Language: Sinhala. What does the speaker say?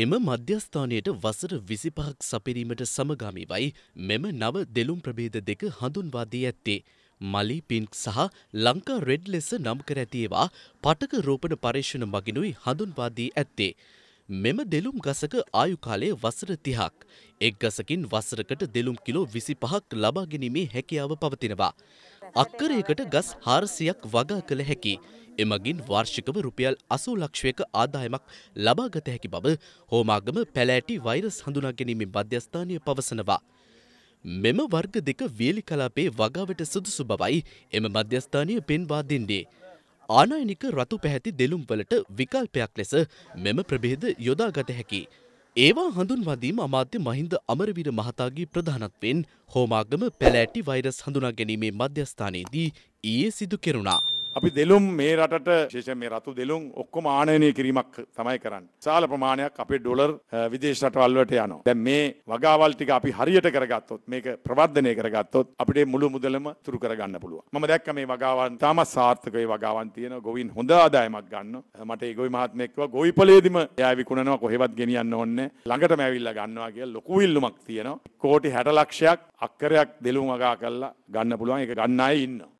එම මධ්‍යස්ථානයට වසර විසිපහක් සපිරීමට සමගාමීවයි මෙම නව දෙලුම් ප්‍රබේද දෙක හඳුන්වාදී ඇත්තේ. මලි පින්ක් සහ ලංකා රෙඩ් ලෙස නම් කර ඇතිේවා පටක රෝපණ පර්ේෂණ මගිනුයි හඳුන්වාදී ඇත්තේ. මෙම දෙලුම් ගසක ආයු කාලය වසර 30ක්. එක් ගසකින් වසරකට දෙලුම් කිලෝ 25ක් ලබා ගැනීමේ හැකියාව පවතිනවා. අක්කරයකට ගස් 400ක් වගා කළ හැකි. එමගින් වාර්ෂිකව රුපියල් 80 ලක්ෂයක ආදායමක් ලබා ගත හැකි බව හෝමාගම පැලෑටි වෛරස් හඳුනා ගැනීමේ මධ්‍යස්ථානය පවසනවා. මෙම වර්ග දෙක වියලි කලාපේ වගාවට සුදුසු බවයි එම මධ්‍යස්ථානය පෙන්වා දෙන්නේ. ආනයනික රතු පැහැති දෙලුම්වලට විකල්පයක් ලෙස මෙම ප්‍රභේද යොදාගත හැකි. ඒවා හඳුන්වදීම අමාත්‍ය මහින්ද අමරවීර මහතාගේ ප්‍රධානත්වෙන් හෝමාගම පැලෑටි වෛරස් හඳුනා ගැනීමේ මධ්‍යස්ථානයේදී ඊයේ සිදු කෙරුණා. අපි දෙලුම් මේ රටට ශේෂ මේ රතු දෙලුම් ඔක්කොම ආනයනය කිරීමක් තමයි කරන්න. සාල ප්‍රමාණයක් අපේ ඩොලර් විදේශ රටවල්ලට යනවා. දැන් මේ වගාවල් ටික අපි හරියට කරගත්තොත් මේක ප්‍රවර්ධනය කරගත්තොත් අපිට මුළු මුදලම තුරු කරගන්න පුළුවන්. මම දැක්ක මේ වගාවන් තාමත් සාර්ථක ඒ වගාවන් තියෙන ගොවින් හොඳ ආදායමක් ගන්න. මට ඒ ගොවි මහත්මයෙක්ව ගොවිපලයේදිම එයා විකුණනවා කොහෙවත් ගෙනියන්න ඕනේ. ළඟටම ඇවිල්ලා ගන්නවා කියලා ලොකු ඉල්ලුමක් තියෙනවා. කෝටි 60 ලක්ෂයක් අක්කරයක් දෙලුම් වගා කරලා ගන්න පුළුවන්. ඒක ගන්න අය ඉන්නවා.